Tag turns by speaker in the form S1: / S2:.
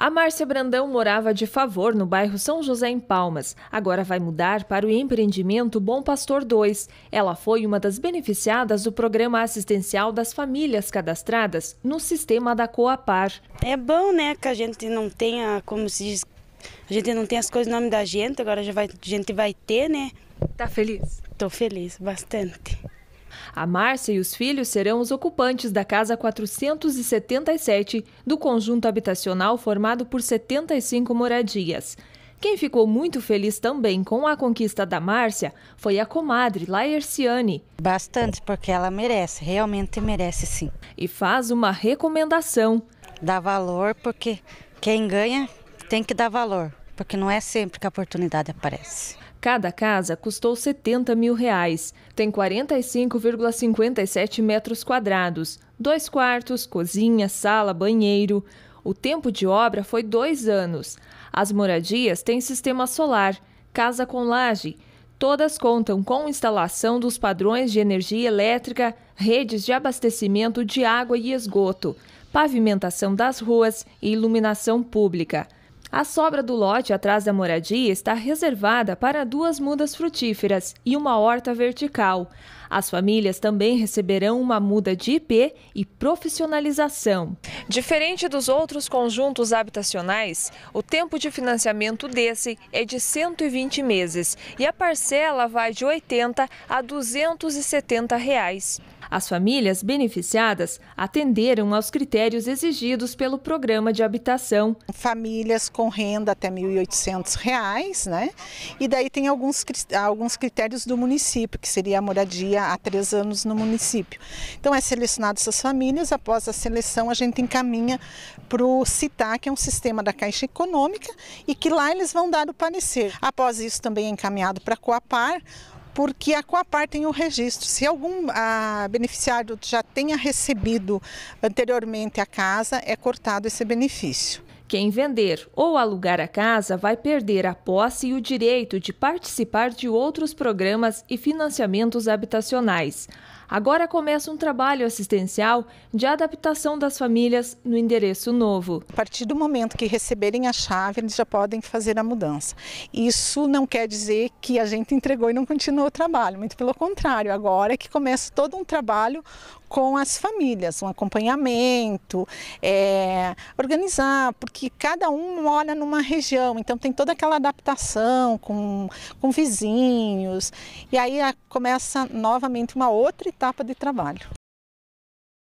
S1: A Márcia Brandão morava de favor no bairro São José em Palmas. Agora vai mudar para o empreendimento Bom Pastor 2. Ela foi uma das beneficiadas do programa assistencial das famílias cadastradas no sistema da Coapar. É bom, né, que a gente não tenha, como se diz, a gente não tem as coisas no nome da gente, agora já vai, a gente vai ter, né? Tá feliz? Tô feliz, bastante. A Márcia e os filhos serão os ocupantes da casa 477 do conjunto habitacional formado por 75 moradias. Quem ficou muito feliz também com a conquista da Márcia foi a comadre Laerciane. Bastante, porque ela merece, realmente merece sim. E faz uma recomendação. Dá valor, porque quem ganha tem que dar valor, porque não é sempre que a oportunidade aparece. Cada casa custou 70 mil reais. Tem 45,57 metros quadrados, dois quartos, cozinha, sala, banheiro. O tempo de obra foi dois anos. As moradias têm sistema solar, casa com laje. Todas contam com instalação dos padrões de energia elétrica, redes de abastecimento de água e esgoto, pavimentação das ruas e iluminação pública. A sobra do lote atrás da moradia está reservada para duas mudas frutíferas e uma horta vertical. As famílias também receberão uma muda de IP e profissionalização. Diferente dos outros conjuntos habitacionais, o tempo de financiamento desse é de 120 meses e a parcela vai de 80 a 270 reais. As famílias beneficiadas atenderam aos critérios exigidos pelo programa de habitação.
S2: Famílias com renda até R$ 1.800, né? E daí tem alguns, alguns critérios do município, que seria a moradia há três anos no município. Então é selecionado essas famílias, após a seleção a gente encaminha para o CITAC, que é um sistema da Caixa Econômica, e que lá eles vão dar o parecer. Após isso também é encaminhado para a Coapar, porque a Coapar tem o registro. Se algum a, beneficiário já tenha recebido anteriormente a casa, é cortado esse benefício.
S1: Quem vender ou alugar a casa vai perder a posse e o direito de participar de outros programas e financiamentos habitacionais. Agora começa um trabalho
S2: assistencial de adaptação das famílias no endereço novo. A partir do momento que receberem a chave, eles já podem fazer a mudança. Isso não quer dizer que a gente entregou e não continuou o trabalho, muito pelo contrário, agora é que começa todo um trabalho com as famílias, um acompanhamento, é, organizar, porque cada um mora numa região, então tem toda aquela adaptação com, com vizinhos, e aí a, começa novamente uma outra etapa de trabalho.